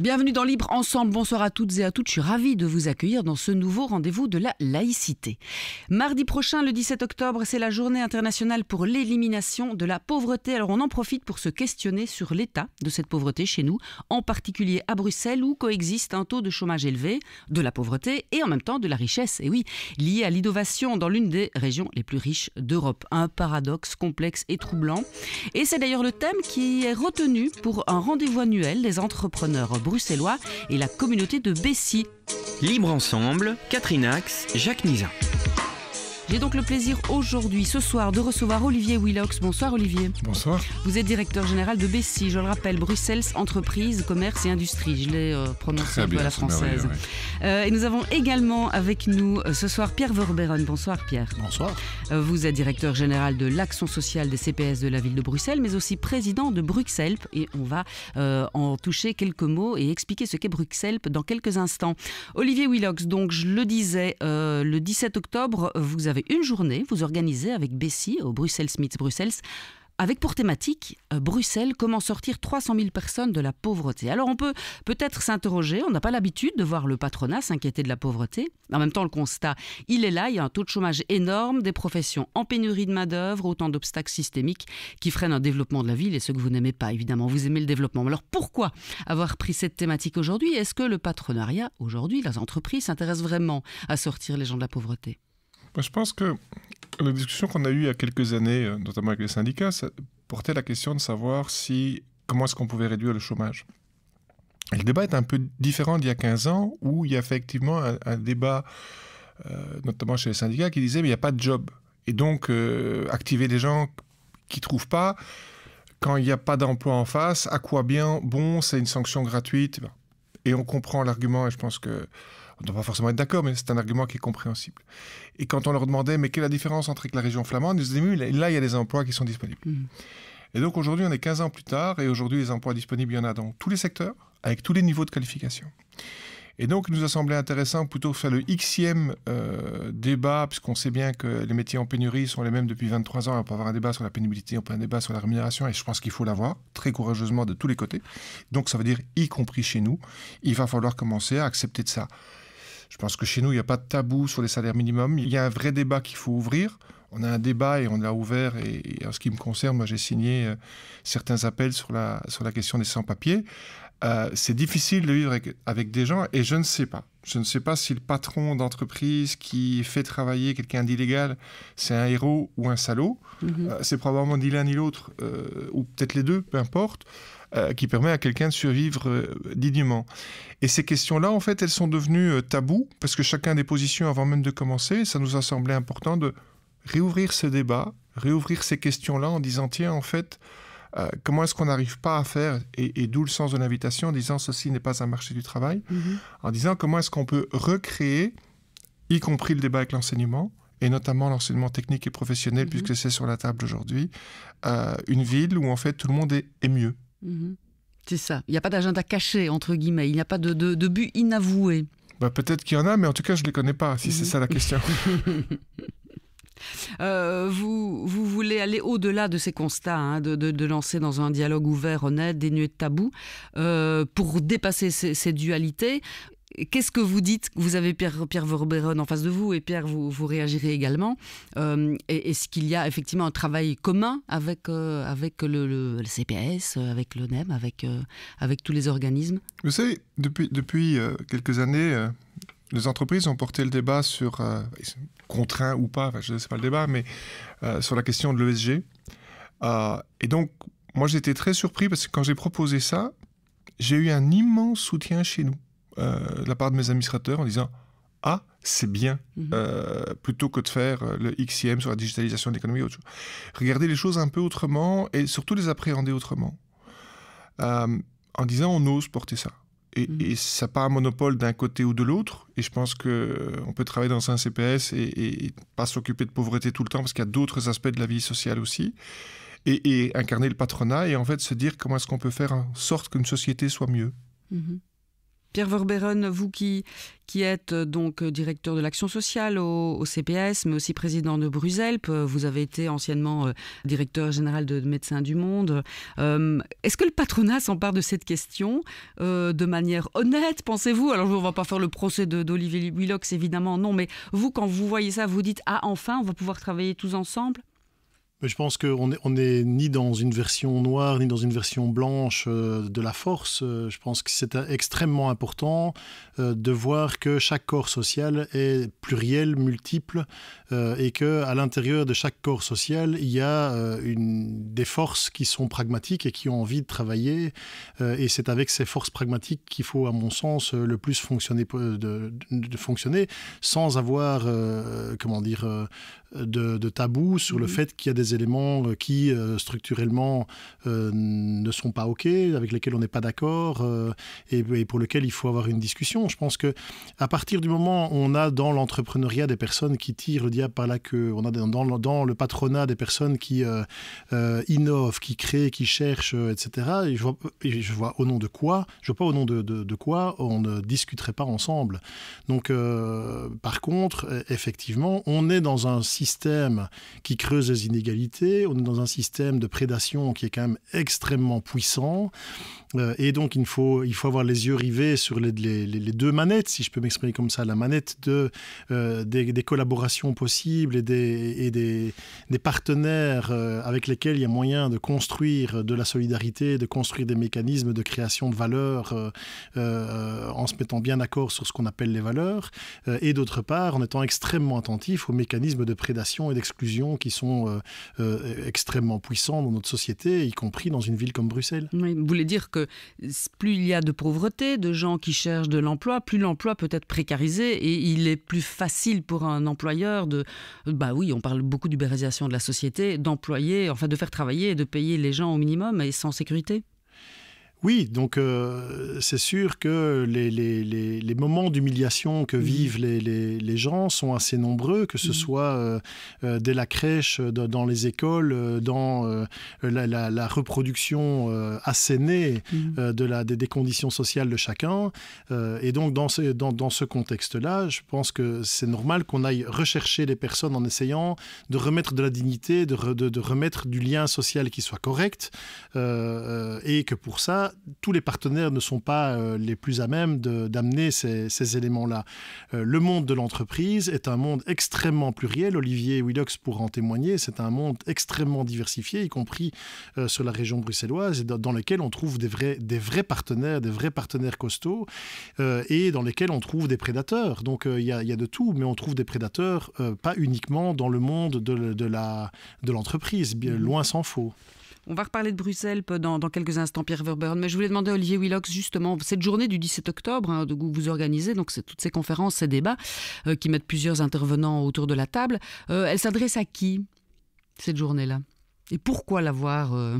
Bienvenue dans Libre Ensemble, bonsoir à toutes et à tous. je suis ravie de vous accueillir dans ce nouveau rendez-vous de la laïcité. Mardi prochain, le 17 octobre, c'est la journée internationale pour l'élimination de la pauvreté, alors on en profite pour se questionner sur l'état de cette pauvreté chez nous, en particulier à Bruxelles où coexiste un taux de chômage élevé, de la pauvreté et en même temps de la richesse, et oui, liée à l'innovation dans l'une des régions les plus riches d'Europe. Un paradoxe complexe et troublant, et c'est d'ailleurs le thème qui est retenu pour un rendez-vous annuel des entrepreneurs bruxellois et la communauté de Bessie. Libre ensemble, Catherine Axe, Jacques Nizin. J'ai donc le plaisir aujourd'hui, ce soir, de recevoir Olivier Willox. Bonsoir Olivier. Bonsoir. Vous êtes directeur général de Bessie, je le rappelle, Bruxelles Entreprises, Commerce et Industrie. Je l'ai euh, prononcé un peu à la française. Euh, et nous avons également avec nous euh, ce soir Pierre Verberon. Bonsoir Pierre. Bonsoir. vous êtes directeur général de l'action sociale des CPS de la ville de Bruxelles, mais aussi président de Bruxelles. Et on va en toucher quelques mots et expliquer ce qu'est Bruxelles dans quelques instants. Olivier Willox, donc je le disais, le 17 octobre, vous avez avez une journée, vous organisez avec Bessie au Bruxelles Smith Bruxelles, avec pour thématique euh, Bruxelles, comment sortir 300 000 personnes de la pauvreté. Alors on peut peut-être s'interroger, on n'a pas l'habitude de voir le patronat s'inquiéter de la pauvreté. En même temps, le constat, il est là, il y a un taux de chômage énorme, des professions en pénurie de main-d'œuvre, autant d'obstacles systémiques qui freinent un développement de la ville et ceux que vous n'aimez pas, évidemment. Vous aimez le développement. Alors pourquoi avoir pris cette thématique aujourd'hui Est-ce que le patronariat, aujourd'hui, les entreprises, s'intéressent vraiment à sortir les gens de la pauvreté je pense que la discussion qu'on a eue il y a quelques années, euh, notamment avec les syndicats, portait la question de savoir si comment est-ce qu'on pouvait réduire le chômage. le débat est un peu différent d'il y a 15 ans, où il y a effectivement un, débat, euh, notamment chez les syndicats, qui disait mais il n'y a pas de job. Et donc, euh, activer des gens qui ne trouvent pas, quand il n'y a pas d'emploi en face, à quoi bien Bon, c'est une sanction gratuite. Et on comprend l'argument, et je pense que on ne doit pas forcément être d'accord, mais c'est un argument qui est compréhensible. Et quand on leur demandait, mais quelle est la différence entre la région flamande, ils disaient, mais là, il y a des emplois qui sont disponibles. Mm. Et donc aujourd'hui, on est 15 ans plus tard, et aujourd'hui, les emplois disponibles, il y en a dans tous les secteurs, avec tous les niveaux de qualification. Et donc, il nous a semblé intéressant plutôt faire le xème euh, débat, puisqu'on sait bien que les métiers en pénurie sont les mêmes depuis 23 ans. On peut avoir un débat sur la pénibilité, on peut avoir un débat sur la rémunération, et je pense qu'il faut l'avoir très courageusement de tous les côtés. Donc, ça veut dire y compris chez nous, il va falloir commencer à accepter de ça. Je pense que chez nous, il n'y a pas de tabou sur les salaires minimums. Il y a un vrai débat qu'il faut ouvrir. On a un débat et on l'a ouvert. Et, en ce qui me concerne, moi, j'ai signé euh, certains appels sur la, sur la question des sans-papiers. Euh, c'est difficile de vivre avec, des gens et je ne sais pas. Je ne sais pas si le patron d'entreprise qui fait travailler quelqu'un d'illégal, c'est un héros ou un salaud. Mhm. Euh, c'est probablement ni l'un ni l'autre, ou peut-être les deux, peu importe. Euh, qui permet à quelqu'un de survivre euh, dignement. Et ces questions-là, en fait, elles sont devenues euh, taboues parce que chacun a des positions avant même de commencer. Ça nous a semblé important de réouvrir ce débat, réouvrir ces questions-là en disant tiens, en fait, comment est-ce qu'on n'arrive pas à faire, et, d'où le sens de l'invitation en disant ceci n'est pas un marché du travail, mm-hmm. en disant comment est-ce qu'on peut recréer, y compris le débat avec l'enseignement, et notamment l'enseignement technique et professionnel, mm-hmm. puisque c'est sur la table aujourd'hui, une ville où en fait tout le monde est mieux. Mhm. C'est ça. Il n'y a pas d'agenda caché, entre guillemets. Il n'y a pas de, but inavoué. Bah, Peut-être qu'il y en a, mais en tout cas, je ne les connais pas, si c'est ça la mhm. question. Euh, vous, vous, voulez aller au-delà de ces constats, hein, de, lancer dans un dialogue ouvert, honnête, dénué de tabous, euh, pour dépasser ces dualités. Qu'est-ce que vous dites Vous avez Pierre, Pierre en face de vous et Pierre, vous, vous réagirez également. Euh, est-ce qu'il y a effectivement un travail commun avec, euh, avec le, CPS, euh, avec l'ONEM, avec, avec tous les organismes Vous savez, depuis, depuis quelques années, les entreprises ont porté le débat sur, contraint ou pas, je ne sais pas le débat, mais sur la question de l'ESG. et donc, moi j'étais très surpris parce que quand j'ai proposé ça, j'ai eu un immense soutien chez nous. Euh, de la part de mes administrateurs en disant Ah, c'est bien, mhm. euh, plutôt que de faire euh, le XIM sur la digitalisation de l'économie. Regardez les choses un peu autrement et surtout les appréhender autrement. en disant On ose porter ça. Et, mhm. ça n'a pas un monopole d'un côté ou de l'autre. Et je pense qu'on peut travailler dans un CPS et, et, pas s'occuper de pauvreté tout le temps parce qu'il y a d'autres aspects de la vie sociale aussi. Et, incarner le patronat et en fait se dire comment est-ce qu'on peut faire en sorte qu'une société soit mieux. Mhm. Pierre Verberon, vous qui, qui êtes euh, donc euh, directeur de l'action sociale au, CPS, mais aussi président de Bruxelles, euh, vous avez été anciennement directeur général de, Médecins du Monde. Est-ce que le patronat s'empare de cette question de manière honnête, pensez-vous Alors, on ne va pas faire le procès d'Olivier Willox, évidemment, non, mais vous, quand vous voyez ça, vous dites Ah, enfin, on va pouvoir travailler tous ensemble je pense qu'on n'est on est ni dans une version noire, ni dans une version blanche euh, de la force. Euh, je pense que c'est euh, extrêmement important de voir que chaque corps social est pluriel, multiple, et que à l'intérieur de chaque corps social, il y a une, des forces qui sont pragmatiques et qui ont envie de travailler. et c'est avec ces forces pragmatiques qu'il faut, à mon sens, le plus fonctionner, de, fonctionner sans avoir, comment dire, de, tabou sur le mhm. fait qu'il y a des éléments euh, qui, euh, structurellement, euh, ne sont pas OK, avec lesquels on n'est pas d'accord, et, pour lesquels il faut avoir une discussion. Je pense que à partir du moment où on a dans l'entrepreneuriat des personnes qui tirent le diable par la queue, on a dans, le patronat des personnes qui innovent, qui créent, qui cherchent, etc., je, vois, au nom de quoi, je vois pas au nom de, quoi on ne discuterait pas ensemble. Donc, par contre, effectivement, on est dans un système qui creuse les inégalités on est dans un système de prédation qui est quand même extrêmement puissant. Euh, et donc, il faut, il faut avoir les yeux rivés sur les, deux manettes, si je peux m'exprimer comme ça, la manette de, euh, des, collaborations possibles et des, et des, partenaires euh, avec lesquels il y a moyen de construire de la solidarité, de construire des mécanismes de création de valeur en se mettant bien d'accord sur ce qu'on appelle les valeurs, et d'autre part, en étant extrêmement attentif aux mécanismes de prédation et d'exclusion qui sont extrêmement puissants dans notre société, y compris dans une ville comme Bruxelles. vous voulez dire que plus il y a de pauvreté, de gens qui cherchent de l'emploi, plus l'emploi peut être précarisé et il est plus facile pour un employeur de, bah oui, on parle beaucoup d'ubérisation de la société, d'employer, enfin de faire travailler et de payer les gens au minimum et sans sécurité. Oui, donc euh, c'est sûr que les, moments d'humiliation que mmh. vivent les, gens sont assez nombreux, que ce mmh. soit euh, euh, dès la crèche, dans, les écoles, dans la, reproduction assénée mmh. de des, conditions sociales de chacun. et donc dans ce, contexte-là, je pense que c'est normal qu'on aille rechercher les personnes en essayant de remettre de la dignité, de, de remettre du lien social qui soit correct, et que pour ça, tous les partenaires ne sont pas euh, les plus à même d'amener ces, éléments-là. Euh, le monde de l'entreprise est un monde extrêmement pluriel. Olivier Willox pourra en témoigner. C'est un monde extrêmement diversifié, y compris euh, sur la région bruxelloise, dans, lequel on trouve des vrais, partenaires, des vrais partenaires costauds, et dans lesquels on trouve des prédateurs. Donc il y, a de tout, mais on trouve des prédateurs pas uniquement dans le monde de, l'entreprise, mmh. loin s'en faut. On va reparler de Bruxelles dans, quelques instants, Pierre Verburn, mais je voulais demander à Olivier Willox, justement, cette journée du 17 octobre, hein, de, vous organisez donc toutes ces conférences, ces débats, euh, qui mettent plusieurs intervenants autour de la table, euh, elle s'adresse à qui, cette journée-là et pourquoi l'avoir euh,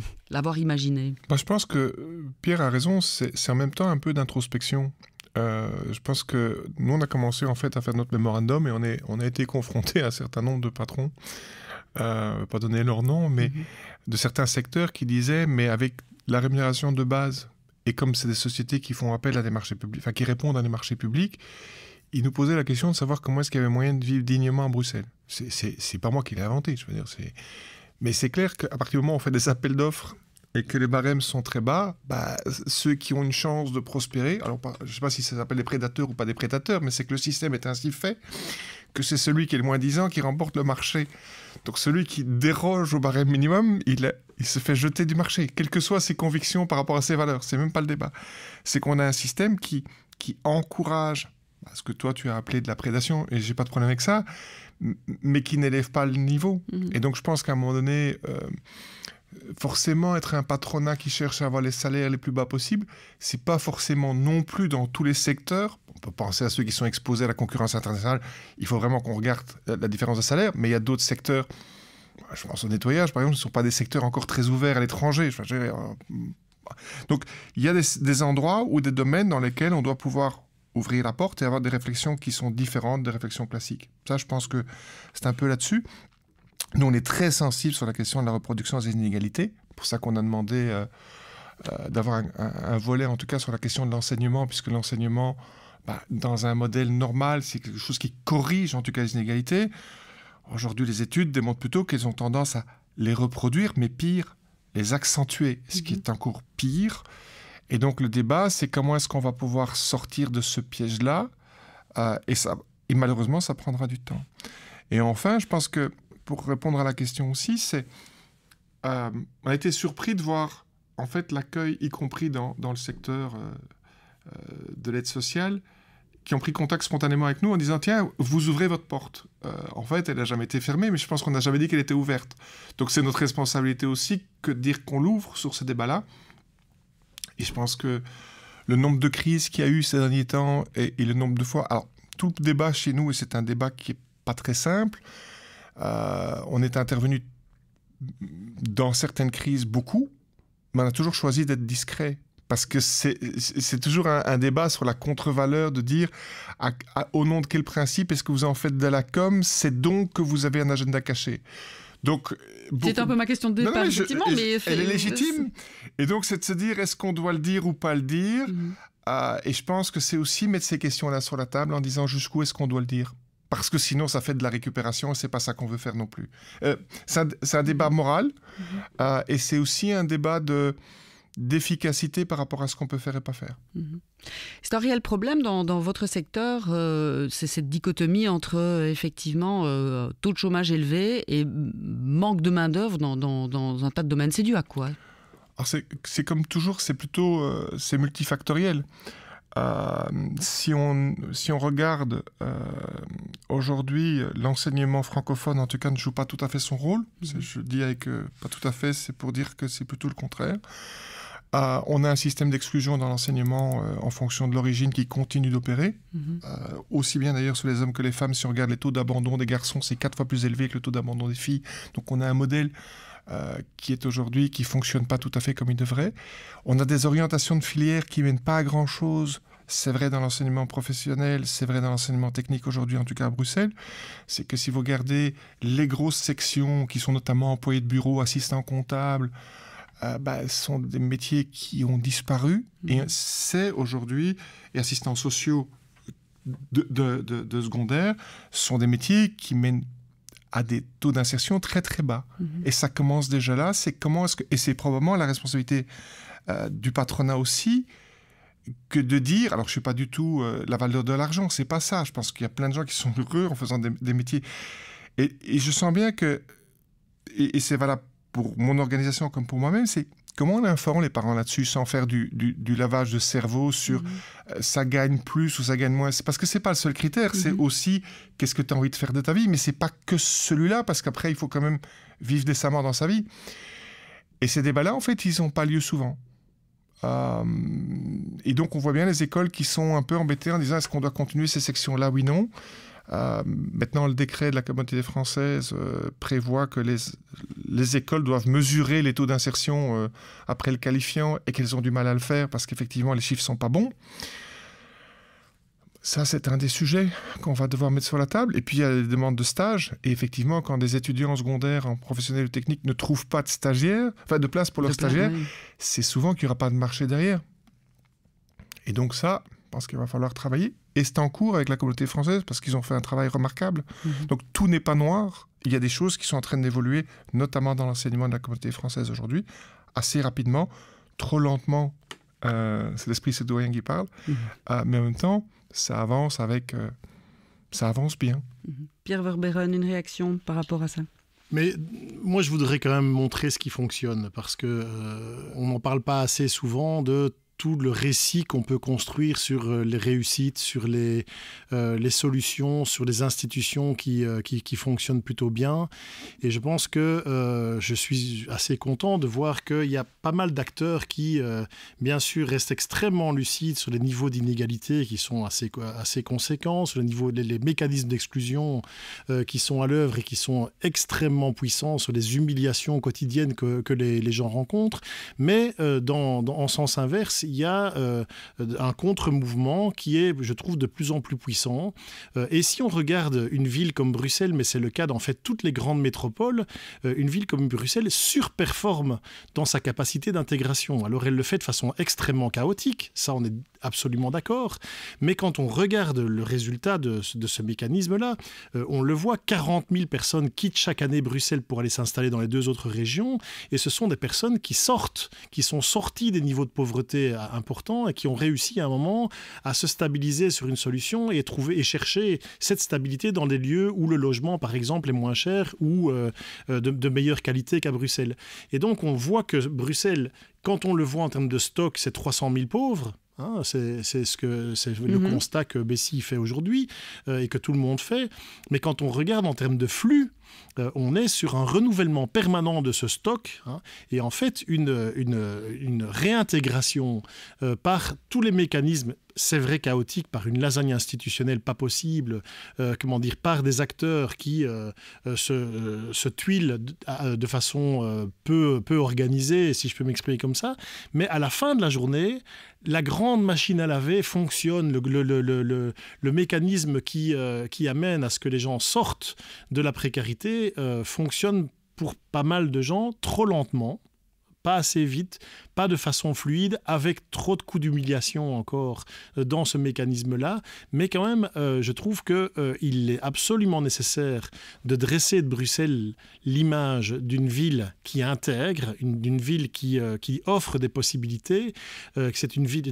imaginée l'avoir bah, Je pense que Pierre a raison, c'est en même temps un peu d'introspection. je pense que nous, on a commencé en fait à faire notre mémorandum et on, est, on a été confronté à un certain nombre de patrons euh, pas donner leur nom, mais mhm. de certains secteurs qui disaient, mais avec la rémunération de base, et comme c'est des sociétés qui font appel à des marchés publics, enfin qui répondent à des marchés publics, ils nous posaient la question de savoir comment est-ce qu'il y avait moyen de vivre dignement à Bruxelles. C'est pas moi qui l'ai inventé, je veux dire. Mais c'est clair qu'à partir du moment où on fait des appels d'offres et que les barèmes sont très bas, bah, ceux qui ont une chance de prospérer, alors je ne sais pas si ça s'appelle des prédateurs ou pas des prédateurs, mais c'est que le système est ainsi fait que c'est celui qui est le moins disant qui remporte le marché. Donc celui qui déroge au barème minimum, il, se fait jeter du marché, quelles que soient ses convictions par rapport à ses valeurs. C'est même pas le débat. C'est qu'on a un système qui, qui encourage ce que toi tu as appelé de la prédation, et j'ai pas de problème avec ça, mais qui n'élève pas le niveau. Mm-hmm. Et donc je pense qu'à un moment donné... Euh, forcément être un patronat qui cherche à avoir les salaires les plus bas possibles, c'est pas forcément non plus dans tous les secteurs. On peut penser à ceux qui sont exposés à la concurrence internationale. Il faut vraiment qu'on regarde la différence de salaire, mais il y a d'autres secteurs. Bah, je pense au nettoyage, par exemple, ce ne sont pas des secteurs encore très ouverts à l'étranger. Euh, bah. Donc, il y a des, des endroits ou des domaines dans lesquels on doit pouvoir ouvrir la porte et avoir des réflexions qui sont différentes des réflexions classiques. Ça, je pense que c'est un peu là-dessus. Nous, on est très sensible sur la question de la reproduction des inégalités. pour ça qu'on a demandé euh, euh, d'avoir un, volet, en tout cas, sur la question de l'enseignement, puisque l'enseignement, bah, dans un modèle normal, c'est quelque chose qui corrige, en tout cas, les inégalités. Aujourd'hui, les études démontrent plutôt qu'elles ont tendance à les reproduire, mais pire, les accentuer, ce qui mhm. est encore pire. Et donc le débat, c'est comment est-ce qu'on va pouvoir sortir de ce piège-là euh, et, et malheureusement, ça prendra du temps. Et enfin, je pense que pour répondre à la question aussi, c'est euh, on a été surpris de voir en fait l'accueil, y compris dans, dans le secteur euh, euh, de l'aide sociale, qui ont pris contact spontanément avec nous en disant tiens vous ouvrez votre porte. en fait elle n'a jamais été fermée, mais je pense qu'on n'a jamais dit qu'elle était ouverte. Donc c'est notre responsabilité aussi que de dire qu'on l'ouvre sur ce débat là Et je pense que le nombre de crises qu'il y a eu ces derniers temps et, le nombre de fois, alors tout débat chez nous et c'est un débat qui est pas très simple euh, on est intervenu dans certaines crises beaucoup, mais on a toujours choisi d'être discret parce que c'est toujours un, débat sur la contre-valeur de dire au nom de quel principe est-ce que vous en faites de la com, c'est donc que vous avez un agenda caché. Donc, euh, c'est un peu ma question de départ, mais elle est légitime. Et donc, c'est de se dire est-ce qu'on doit le dire ou pas le dire. Mm-hmm. Euh, et je pense que c'est aussi mettre ces questions-là sur la table en disant jusqu'où est-ce qu'on doit le dire parce que sinon ça fait de la récupération et c'est pas ça qu'on veut faire non plus. Euh, c'est un, débat moral mhm. euh, et c'est aussi un débat de d'efficacité par rapport à ce qu'on peut faire et pas faire. Mhm. C'est un réel problème dans, dans votre secteur, euh, c'est cette dichotomie entre effectivement taux de chômage élevé et manque de main d'œuvre dans, dans, un tas de domaines. C'est dû à quoi c'est comme toujours, c'est plutôt c'est multifactoriel. Euh, si, on, si on regarde euh, aujourd'hui, l'enseignement francophone, en tout cas, ne joue pas tout à fait son rôle. Mhm. Je dis avec euh, pas tout à fait, c'est pour dire que c'est plutôt le contraire. on a un système d'exclusion dans l'enseignement en fonction de l'origine qui continue d'opérer, mhm. aussi bien d'ailleurs sur les hommes que les femmes. Si on regarde les taux d'abandon des garçons, c'est quatre fois plus élevé que le taux d'abandon des filles. Donc on a un modèle euh, qui est aujourd'hui, qui fonctionne pas tout à fait comme il devrait. On a des orientations de filières qui mènent pas à grand chose. C'est vrai dans l'enseignement professionnel, c'est vrai dans l'enseignement technique aujourd'hui, en tout cas à Bruxelles. C'est que si vous regardez les grosses sections qui sont notamment employés de bureau, assistants comptables, euh, bah, ce sont des métiers qui ont disparu. Mmh. Et c'est aujourd'hui, et assistants sociaux de, de, de, de secondaire, sont des métiers qui mènent à des taux d'insertion très très bas. Mhm. Et ça commence déjà là. C'est comment est-ce que et c'est probablement la responsabilité euh, du patronat aussi que de dire, alors je suis pas du tout euh, la valeur de l'argent, c'est pas ça. Je pense qu'il y a plein de gens qui sont heureux en faisant des, métiers. Et, je sens bien que, et c'est valable pour mon organisation comme pour moi-même, c'est comment on informe les parents là-dessus sans faire du, lavage de cerveau sur mhm. euh, ça gagne plus ou ça gagne moins Parce que c'est pas le seul critère, c'est mhm. aussi qu'est-ce que tu as envie de faire de ta vie, mais ce n'est pas que celui-là, parce qu'après, il faut quand même vivre décemment dans sa vie. Et ces débats-là, en fait, ils n'ont pas lieu souvent. Euh, et donc, on voit bien les écoles qui sont un peu embêtées en disant est-ce qu'on doit continuer ces sections-là Oui, non. Euh, maintenant, le décret de la communauté française euh, prévoit que les, les écoles doivent mesurer les taux d'insertion euh, après le qualifiant et qu'elles ont du mal à le faire parce qu'effectivement, les chiffres sont pas bons. Ça, c'est un des sujets qu'on va devoir mettre sur la table. Et puis, il y a les demandes de stages. Et effectivement, quand des étudiants en secondaire, en professionnel ou technique, ne trouvent pas de stagiaires, enfin de place pour leurs stagiaires, c'est souvent qu'il n'y aura pas de marché derrière. Et donc ça, je pense qu'il va falloir travailler et c'est en cours avec la communauté française parce qu'ils ont fait un travail remarquable. Mhm. Donc tout n'est pas noir. Il y a des choses qui sont en train d'évoluer, notamment dans l'enseignement de la communauté française aujourd'hui, assez rapidement, trop lentement. Euh, c'est l'esprit citoyen qui parle, mhm. euh, mais en même temps, ça avance avec, euh, ça avance bien. Mhm. Pierre Verberon, une réaction par rapport à ça. Mais moi, je voudrais quand même montrer ce qui fonctionne parce que on n'en parle pas assez souvent de tout le récit qu'on peut construire sur euh, les réussites, sur les, euh, les solutions, sur les institutions euh, qui, qui, fonctionnent plutôt bien. Et je pense que je suis assez content de voir qu'il y a pas mal d'acteurs qui, bien sûr, restent extrêmement lucides sur les niveaux d'inégalité qui sont assez, assez conséquents, sur les, mécanismes d'exclusion qui sont à l'œuvre et qui sont extrêmement puissants, sur les humiliations quotidiennes que, que les, gens rencontrent. Mais dans, dans, en sens inverse, il y a euh, un contre-mouvement qui est, je trouve, de plus en plus puissant. Euh, et si on regarde une ville comme Bruxelles, mais c'est le cas dans fait toutes les grandes métropoles, euh, une ville comme Bruxelles surperforme dans sa capacité d'intégration. Alors elle le fait de façon extrêmement chaotique, ça on est absolument d'accord. Mais quand on regarde le résultat de, ce mécanisme-là, euh, on le voit, 40 000 personnes quittent chaque année Bruxelles pour aller s'installer dans les deux autres régions. Et ce sont des personnes qui sortent, qui sont sorties des niveaux de pauvreté euh, importants et qui ont réussi à un moment à se stabiliser sur une solution et trouver et chercher cette stabilité dans des lieux où le logement, par exemple, est moins cher ou euh, de, de meilleure qualité qu'à Bruxelles. Et donc, on voit que Bruxelles, quand on le voit en termes de stock, c'est 300 000 pauvres. Hein, c'est ce que c'est le mhm. constat que Bessie fait aujourd'hui euh, et que tout le monde fait. Mais quand on regarde en termes de flux, euh, on est sur un renouvellement permanent de ce stock hein, et en fait une, réintégration euh, par tous les mécanismes c'est vrai chaotique par une lasagne institutionnelle pas possible, comment dire, par des acteurs qui se, tuilent de, façon peu, peu organisée, si je peux m'exprimer comme ça. Mais à la fin de la journée, la grande machine à laver fonctionne, le, mécanisme euh, qui, amène à ce que les gens sortent de la précarité euh, fonctionne pour pas mal de gens trop lentement pas assez vite, pas de façon fluide, avec trop de coups d'humiliation encore euh, dans ce mécanisme-là. Mais quand même, euh, je trouve que euh, il est absolument nécessaire de dresser de Bruxelles l'image d'une ville qui intègre, d'une ville qui, qui offre des possibilités. c'est une ville,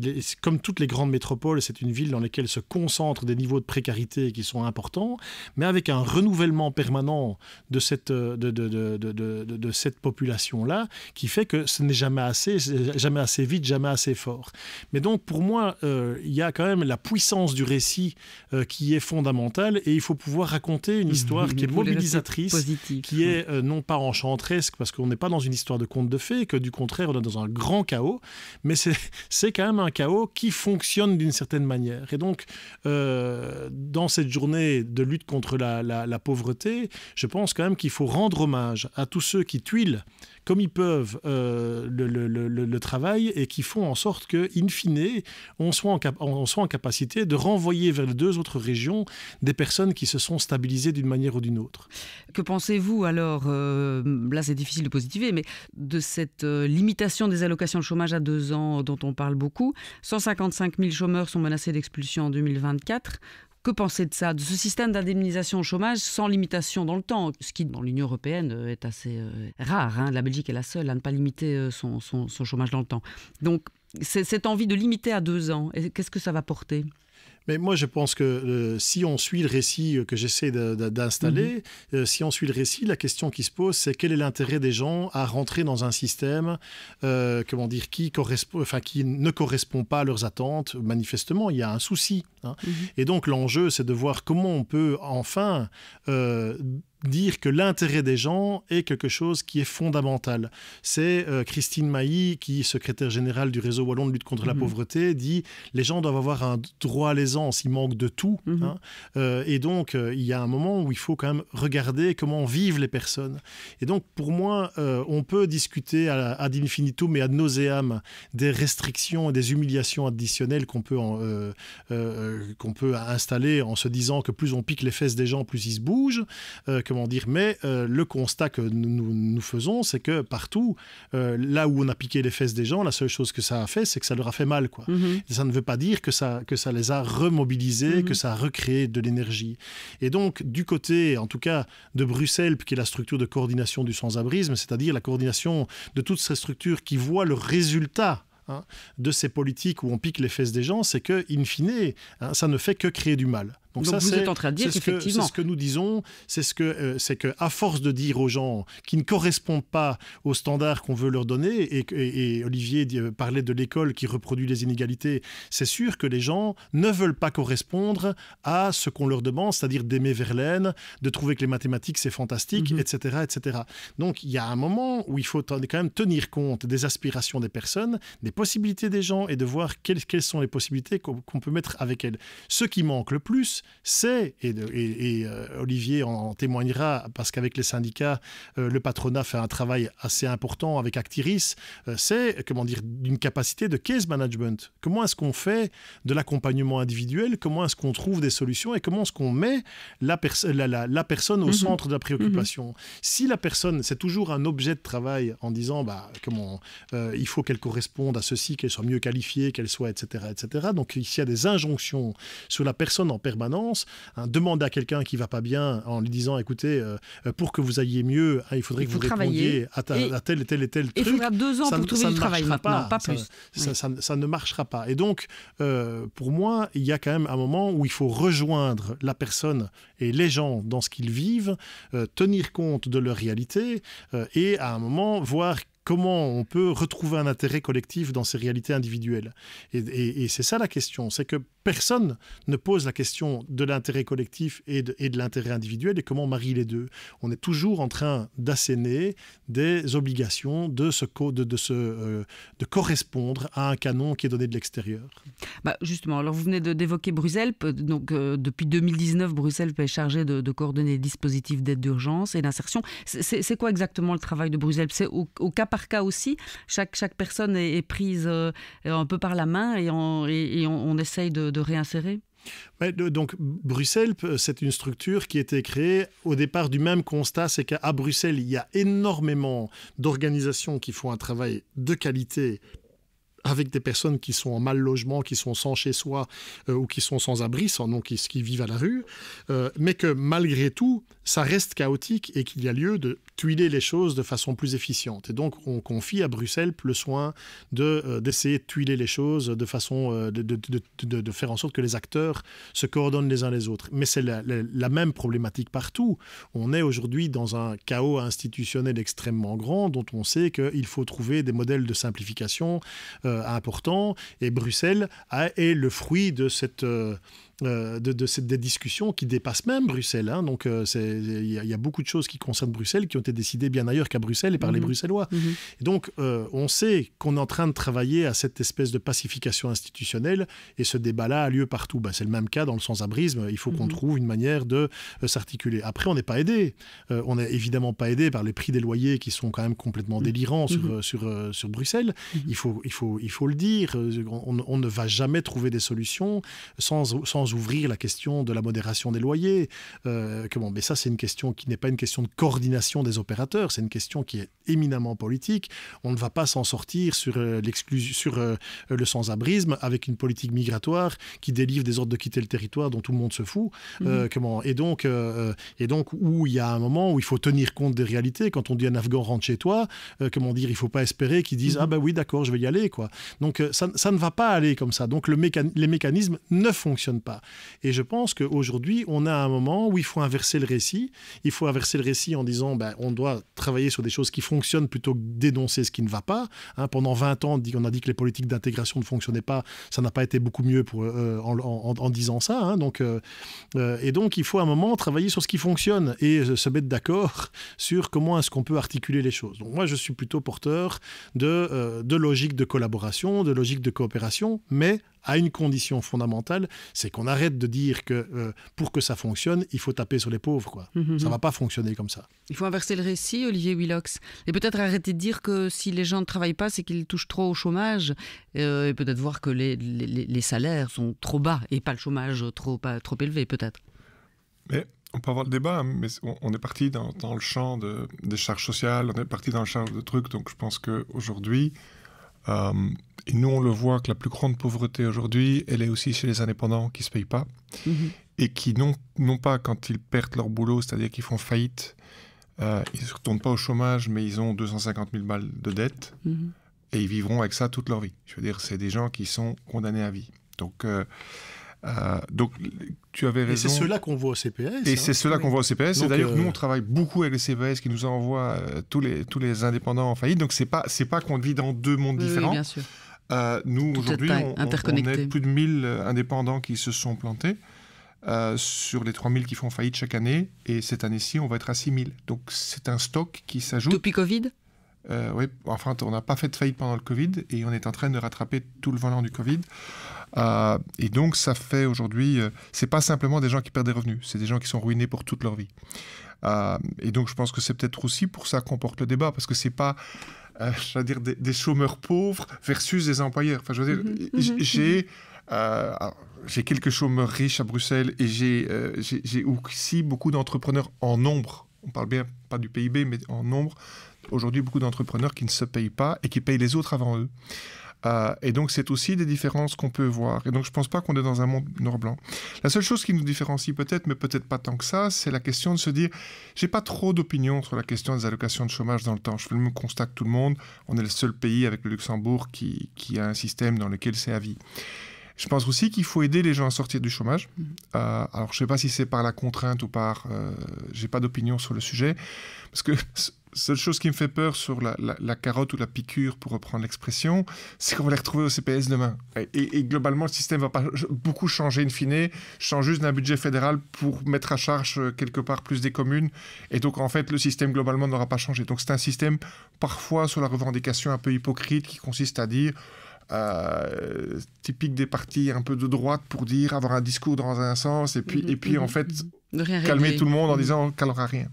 comme toutes les grandes métropoles, c'est une ville dans laquelle se concentrent des niveaux de précarité qui sont importants, mais avec un renouvellement permanent de cette, de, de, de cette population-là, qui fait que ce n'est jamais assez, jamais assez vite, jamais assez fort. Mais donc pour moi, euh, il y a quand même la puissance du récit euh, qui est fondamentale et il faut pouvoir raconter une histoire mhm. qui est mobilisatrice, qui est euh, non pas enchantresque parce qu'on n'est pas dans une histoire de conte de fées, que du contraire on est dans un grand chaos, mais c'est quand même un chaos qui fonctionne d'une certaine manière. Et donc dans cette journée de lutte contre la, la pauvreté, je pense quand même qu'il faut rendre hommage à tous ceux qui tuilent comme ils peuvent euh, le, travail et qui font en sorte que, in fine, on soit en, capacité de renvoyer vers les deux autres régions des personnes qui se sont stabilisées d'une manière ou d'une autre. Que pensez-vous alors, euh, là c'est difficile de positiver, mais de cette euh, limitation des allocations de chômage à deux ans dont on parle beaucoup 155 000 chômeurs sont menacés d'expulsion en 2024. Que penser de ça, de ce système d'indemnisation au chômage sans limitation dans le temps, ce qui dans l'Union européenne euh, est assez euh, rare. Hein. La Belgique est la seule à ne pas limiter euh, son, chômage dans le temps. Donc cette envie de limiter à deux ans, qu'est-ce que ça va porter mais moi, je pense que si on suit le récit que j'essaie d'installer, mhm. si on suit le récit, la question qui se pose, c'est quel est l'intérêt des gens à rentrer dans un système, comment dire, qui, correspond, enfin, qui ne correspond pas à leurs attentes Manifestement, il y a un souci Hein. Mhm. Et donc l'enjeu, c'est de voir comment on peut enfin euh, dire que l'intérêt des gens est quelque chose qui est fondamental. C'est euh, Christine Mailly, qui, secrétaire générale du réseau Wallon de lutte contre la mhm. pauvreté, dit les gens doivent avoir un droit à l'aisance, Il manque de tout. Mhm. Hein. Euh, et donc, il y a un moment où il faut quand même regarder comment vivent les personnes. Et donc, pour moi, on peut discuter ad infinitum et ad nauseam des restrictions et des humiliations additionnelles qu'on peut en, euh, qu'on peut installer en se disant que plus on pique les fesses des gens, plus ils se bougent. Euh, comment dire Mais euh, le constat que nous, faisons, c'est que partout, là où on a piqué les fesses des gens, la seule chose que ça a fait, c'est que ça leur a fait mal. Mhm. ça ne veut pas dire que ça, les a remobilisés, mhm. que ça a recréé de l'énergie. Et donc, du côté, en tout cas, de Bruxelles, qui est la structure de coordination du sans-abrisme, c'est-à-dire la coordination de toutes ces structures qui voient le résultat Hein, de ces politiques où on pique les fesses des gens, c'est que, in fine, hein, ça ne fait que créer du mal. Donc, ça, vous êtes en train de dire qu'effectivement... C'est ce que nous disons, c'est ce que, euh, c'est que à force de dire aux gens qui ne correspondent pas aux standards qu'on veut leur donner, et, et, Olivier euh, parlait de l'école qui reproduit les inégalités, c'est sûr que les gens ne veulent pas correspondre à ce qu'on leur demande, c'est-à-dire d'aimer Verlaine, de trouver que les mathématiques c'est fantastique, etc., mhm. etc. Donc il y a un moment où il faut quand même tenir compte des aspirations des personnes, des possibilités des gens, et de voir quelles, quelles sont les possibilités qu'on peut mettre avec elles. Ce qui manque le plus, c'est, et, euh, Olivier en, témoignera, parce qu'avec les syndicats, euh, le patronat fait un travail assez important avec Actiris, c'est, euh, comment dire, d'une capacité de case management. Comment est-ce qu'on fait de l'accompagnement individuel Comment est-ce qu'on trouve des solutions Et comment est-ce qu'on met la, la, personne au mhm. centre de la préoccupation mhm. Si la personne, c'est toujours un objet de travail en disant, bah, comment, il faut qu'elle corresponde à ceci, qu'elle soit mieux qualifiée, qu'elle soit, etc., etc. Donc, s'il y a des injonctions sur la personne en permanence, permanence. Hein, demander à quelqu'un qui va pas bien en lui disant écoutez, euh, euh, pour que vous ayez mieux, hein, il faudrait que vous répondiez à, et tel et tel et tel et truc. Il faudra deux ans ça, pour trouver du pas, plus. Ça, ne marchera pas. Et donc, euh, pour moi, il y a quand même un moment où il faut rejoindre la personne et les gens dans ce qu'ils vivent, tenir compte de leur réalité et à un moment voir comment on peut retrouver un intérêt collectif dans ces réalités individuelles. Et, c'est ça la question, c'est que personne ne pose la question de l'intérêt collectif et de, l'intérêt individuel et comment on marie les deux. On est toujours en train d'asséner des obligations de, se, de, euh, de, correspondre à un canon qui est donné de l'extérieur. Bah justement, alors vous venez d'évoquer Bruxelles. Donc, euh, depuis 2019, Bruxelles est chargée de, coordonner les dispositifs d'aide d'urgence et d'insertion. C'est quoi exactement le travail de Bruxelles C'est au par cas aussi. Chaque, chaque personne est, prise euh, un peu par la main et on, et, essaye de, réinsérer. donc Bruxelles, c'est une structure qui a été créée au départ du même constat, c'est qu'à Bruxelles, il y a énormément d'organisations qui font un travail de qualité avec des personnes qui sont en mal logement, qui sont sans chez soi euh, ou qui sont sans abri, sans nom, qui, vivent à la rue, euh, mais que malgré tout, ça reste chaotique et qu'il y a lieu de tuiler les choses de façon plus efficiente. Et donc, on confie à Bruxelles le soin de euh, d'essayer de tuiler les choses de façon de, de, faire en sorte que les acteurs se coordonnent les uns les autres. Mais c'est la, même problématique partout. On est aujourd'hui dans un chaos institutionnel extrêmement grand dont on sait qu'il faut trouver des modèles de simplification. Euh, important et Bruxelles est le fruit de cette, euh, euh, de, cette, des discussions qui dépassent même Bruxelles. Hein. donc euh, il y, a beaucoup de choses qui concernent Bruxelles qui ont été décidées bien ailleurs qu'à Bruxelles et par les mhm. Bruxellois. Mhm. donc euh, on sait qu'on est en train de travailler à cette espèce de pacification institutionnelle et ce débat-là a lieu partout. Ben, c'est le même cas dans le sans-abrisme. Il faut qu'on mhm. trouve une manière de s'articuler. Après, on n'est pas aidé. on n'est évidemment pas aidé par les prix des loyers qui sont quand même complètement délirants sur, sur, Bruxelles. Il, faut, il, faut, il faut le dire. On, on ne va jamais trouver des solutions sans, sans ouvrir la question de la modération des loyers. Euh, mais ça, c'est une question qui n'est pas une question de coordination des opérateurs, c'est une question qui est éminemment politique. On ne va pas s'en sortir sur, euh, l'exclusion, sur euh, euh, le sans-abrisme avec une politique migratoire qui délivre des ordres de quitter le territoire dont tout le monde se fout. comment mhm. et donc, et donc, où il y a un moment où il faut tenir compte des réalités. Quand on dit à un Afghan rentre chez toi, comment dire, il ne faut pas espérer qu'ils disent mhm. ah ben oui, d'accord, je vais y aller. quoi. Donc, ça, ça, ne va pas aller comme ça. Donc, le les mécanismes ne fonctionnent pas. Et je pense qu'aujourd'hui, on a un moment où il faut inverser le récit. Il faut inverser le récit en disant, ben, on doit travailler sur des choses qui fonctionnent plutôt que dénoncer ce qui ne va pas. Hein, pendant 20 ans, on a dit que les politiques d'intégration ne fonctionnaient pas. Ça n'a pas été beaucoup mieux euh, en, disant ça. Hein. donc, euh, euh, et donc, il faut à un moment travailler sur ce qui fonctionne et se mettre d'accord sur comment est-ce qu'on peut articuler les choses. Donc moi, je suis plutôt porteur de, de logique de collaboration, de logique de coopération, mais à une condition fondamentale, c'est qu'on arrête de dire que euh, pour que ça fonctionne, il faut taper sur les pauvres. Mhm, mhm. Ça ne va pas fonctionner comme ça. Il faut inverser le récit, Olivier Willox. Et peut-être arrêter de dire que si les gens ne travaillent pas, c'est qu'ils touchent trop au chômage. Euh, et peut-être voir que les, salaires sont trop bas et pas le chômage trop, élevé, peut-être. Mais on peut avoir le débat, mais on, est parti dans, le champ des charges sociales, on est parti dans le champ de trucs, donc je pense qu'aujourd'hui, euh, et nous, on le voit que la plus grande pauvreté aujourd'hui, elle est aussi chez les indépendants qui ne se payent pas mhm. et qui, non, non pas quand ils perdent leur boulot, c'est-à-dire qu'ils font faillite, euh, ils ne se retournent pas au chômage, mais ils ont 250 000 balles de dette mhm. et ils vivront avec ça toute leur vie. Je veux dire, c'est des gens qui sont condamnés à vie. Donc, euh, euh, donc, tu avais raison. Et c'est cela qu'on voit au CPS. Et hein, c'est cela qu'on voit au CPS. et d'ailleurs, euh, nous, on travaille beaucoup avec le CPS qui nous envoie euh, tous, les, tous les indépendants en faillite. Donc, c'est pas, c'est pas qu'on vit dans deux mondes différents. bien sûr. nous, aujourd'hui, on, on a plus de 1000 indépendants qui se sont plantés. sur les 3000 qui font faillite chaque année. Et cette année-ci, on va être à 6000. Donc c'est un stock qui s'ajoute. Depuis Covid Oui, enfin, on n'a pas fait de faillite pendant le Covid et on est en train de rattraper tout le volant du Covid. Euh, et donc, ça fait aujourd'hui, euh, c'est pas simplement des gens qui perdent des revenus, c'est des gens qui sont ruinés pour toute leur vie. Euh, et donc, je pense que c'est peut-être aussi pour ça qu'on porte le débat, parce que c'est pas, dire, des, chômeurs pauvres versus des employeurs. Enfin, mm-hmm. Mm-hmm. j'ai. Mm-hmm. j'ai quelques chômeurs riches à Bruxelles et j'ai aussi beaucoup d'entrepreneurs en nombre. On parle bien pas du PIB, mais en nombre. Aujourd'hui, beaucoup d'entrepreneurs qui ne se payent pas et qui payent les autres avant eux. Euh, et donc, c'est aussi des différences qu'on peut voir. Et donc, je ne pense pas qu'on est dans un monde noir-blanc. La seule chose qui nous différencie peut-être, mais peut-être pas tant que ça, c'est la question de se dire, j'ai pas trop d'opinion sur la question des allocations de chômage dans le temps. Je fais le même que tout le monde. On est le seul pays avec le Luxembourg qui, a un système dans lequel c'est à vie. Je pense aussi qu'il faut aider les gens à sortir du chômage. Mm-hmm. Euh, alors, je ne sais pas si c'est par la contrainte ou par... Je euh, j'ai pas d'opinion sur le sujet. Parce que seule chose qui me fait peur sur la, carotte ou la piqûre, pour reprendre l'expression, c'est qu'on va les retrouver au CPS demain. Et, globalement, le système ne va pas beaucoup changer in fine. Change juste d'un budget fédéral pour mettre à charge euh, quelque part plus des communes. Et donc, en fait, le système globalement n'aura pas changé. Donc, c'est un système parfois sur la revendication un peu hypocrite qui consiste à dire. Euh, typique des partis un peu de droite pour dire avoir un discours dans un sens et puis, mmh et puis en mmh fait mmh calmer tout le monde en disant qu'elle n'aura rien.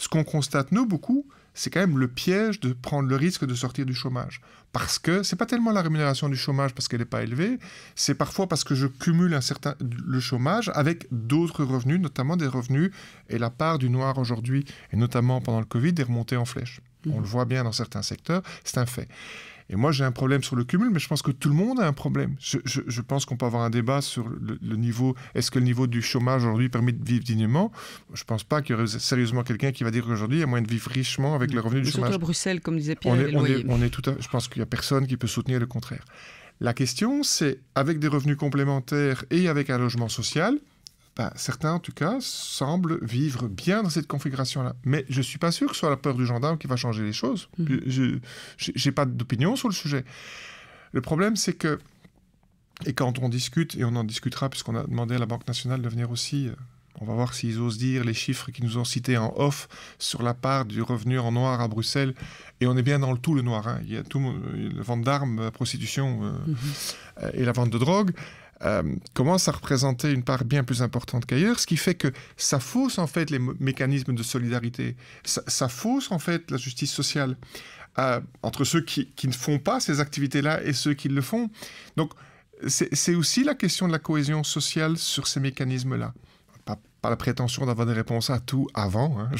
Ce qu'on constate, nous, beaucoup, c'est quand même le piège de prendre le risque de sortir du chômage. Parce que c'est pas tellement la rémunération du chômage parce qu'elle n'est pas élevée, c'est parfois parce que je cumule un certain, le chômage avec d'autres revenus, notamment des revenus, et la part du noir aujourd'hui, et notamment pendant le Covid, est remontée en flèche. On mhm. le voit bien dans certains secteurs, c'est un fait. Et moi, j'ai un problème sur le cumul, mais je pense que tout le monde a un problème. Je, pense qu'on peut avoir un débat sur le, niveau. Est-ce que le niveau du chômage aujourd'hui permet de vivre dignement Je ne pense pas qu'il y aurait sérieusement quelqu'un qui va dire qu'aujourd'hui, il y a moyen de vivre richement avec le revenu du chômage. Surtout à Bruxelles, comme disait Pierre on est, tout Je pense qu'il n'y a personne qui peut soutenir le contraire. La question, c'est avec des revenus complémentaires et avec un logement social, bah, certains, en tout cas, semblent vivre bien dans cette configuration-là. Mais je ne suis pas sûr que ce soit la peur du gendarme qui va changer les choses. Hmm. Je n'ai pas d'opinion sur le sujet. Le problème, c'est que, et quand on discute, et on en discutera, puisqu'on a demandé à la Banque nationale de venir aussi euh, on va voir s'ils osent dire les chiffres qu'ils nous ont cités en off sur la part du revenu en noir à Bruxelles. Et on est bien dans le tout le noir. Hein. Il y a tout euh, la vente d'armes, la euh, prostitution mhm. et la vente de drogue. Euh, commence à représenter une part bien plus importante qu'ailleurs, ce qui fait que ça fausse en fait les mécanismes de solidarité, ça, fausse en fait la justice sociale euh, entre ceux qui, ne font pas ces activités-là et ceux qui le font. Donc c'est aussi la question de la cohésion sociale sur ces mécanismes-là. Pas, la prétention d'avoir des réponses à tout avant, hein,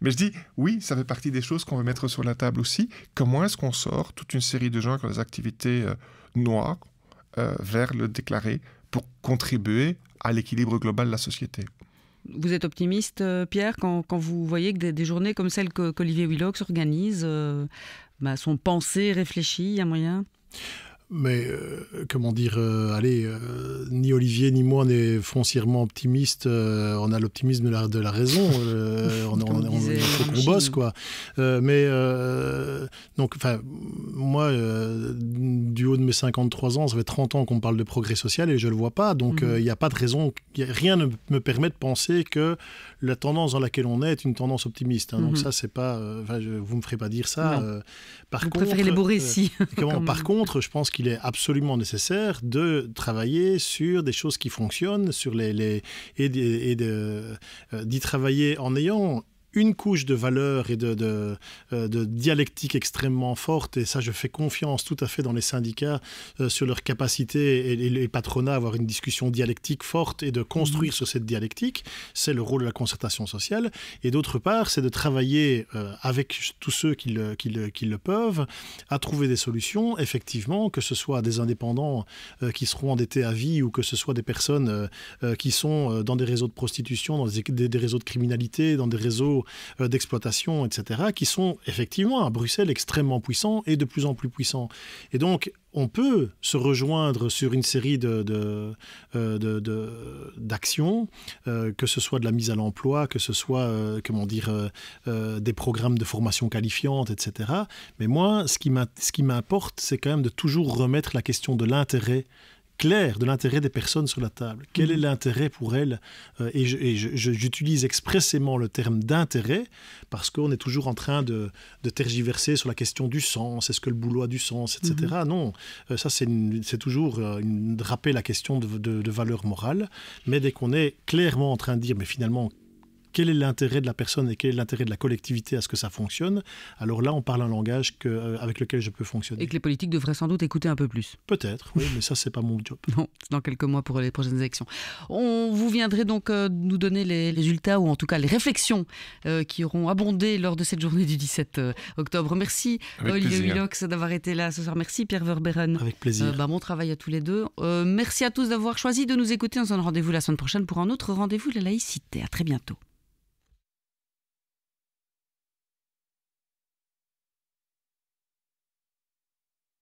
mais je dis oui, ça fait partie des choses qu'on veut mettre sur la table aussi. Comment est-ce qu'on sort toute une série de gens qui ont des activités euh, noires euh, vers le déclaré pour contribuer à l'équilibre global de la société. Vous êtes optimiste, euh, Pierre, quand, vous voyez que des, journées comme celles qu'Olivier qu Willox organise euh, bah, sont pensées, réfléchies, à moyen mais euh, comment dire, euh, allez, euh, ni Olivier ni moi n'est foncièrement optimiste. on a l'optimisme de la, raison. on, on, on, on il faut qu'on bosse, quoi. mais donc, enfin, moi, du haut de mes 53 ans, ça fait 30 ans qu'on parle de progrès social et je le vois pas. Donc, mmh. il n'y a pas de raison. rien ne me permet de penser que la tendance dans laquelle on est est une tendance optimiste. Hein. Donc mhm. ça, c'est pas, euh, vous me ferez pas dire ça. Euh, par vous contre, préférez les bourrer si. Euh, par contre, je pense qu'il est absolument nécessaire de travailler sur des choses qui fonctionnent, sur les et d'y travailler en ayant une couche de valeur et de, euh, de, dialectique extrêmement forte. Et ça, je fais confiance tout à fait dans les syndicats euh, sur leur capacité et, les patronats à avoir une discussion dialectique forte et de construire mmh. sur cette dialectique. C'est le rôle de la concertation sociale. Et d'autre part, c'est de travailler euh, avec tous ceux qui le, qui, le, qui le, peuvent à trouver des solutions, effectivement, que ce soit des indépendants qui seront endettés à vie ou que ce soit des personnes qui sont dans des réseaux de prostitution, dans des, des réseaux de criminalité, dans des réseaux euh, d'exploitation, etc., qui sont effectivement à Bruxelles extrêmement puissants et de plus en plus puissants. Et donc, on peut se rejoindre sur une série d'actions, de, de, euh, euh, que ce soit de la mise à l'emploi, que ce soit, comment dire, des programmes de formation qualifiante, etc. Mais moi, ce qui m'importe, c'est quand même de toujours remettre la question de l'intérêt clair de l'intérêt des personnes sur la table. Quel est mhm. l'intérêt pour elles euh, Et j'utilise expressément le terme d'intérêt parce qu'on est toujours en train de, tergiverser sur la question du sens. Est-ce que le boulot a du sens, etc. Mhm. Non, euh, ça c'est toujours euh, draper la question de valeur morale. Mais dès qu'on est clairement en train de dire, mais finalement, quel est l'intérêt de la personne et quel est l'intérêt de la collectivité à ce que ça fonctionne, alors là, on parle un langage que, euh, avec lequel je peux fonctionner. Et que les politiques devraient sans doute écouter un peu plus. Peut-être, oui, mais ça, c'est pas mon job. Non, dans quelques mois pour les prochaines élections. On vous viendrait donc euh, nous donner les résultats, ou en tout cas les réflexions euh, qui auront abondé lors de cette journée du 17 octobre. Merci, Olivier Willox, d'avoir été là ce soir. Merci, Pierre Verberen. Avec plaisir. Bah, bon travail à tous les deux. merci à tous d'avoir choisi de nous écouter. On se donne rendez-vous la semaine prochaine pour un autre rendez-vous de la laïcité. À très bientôt.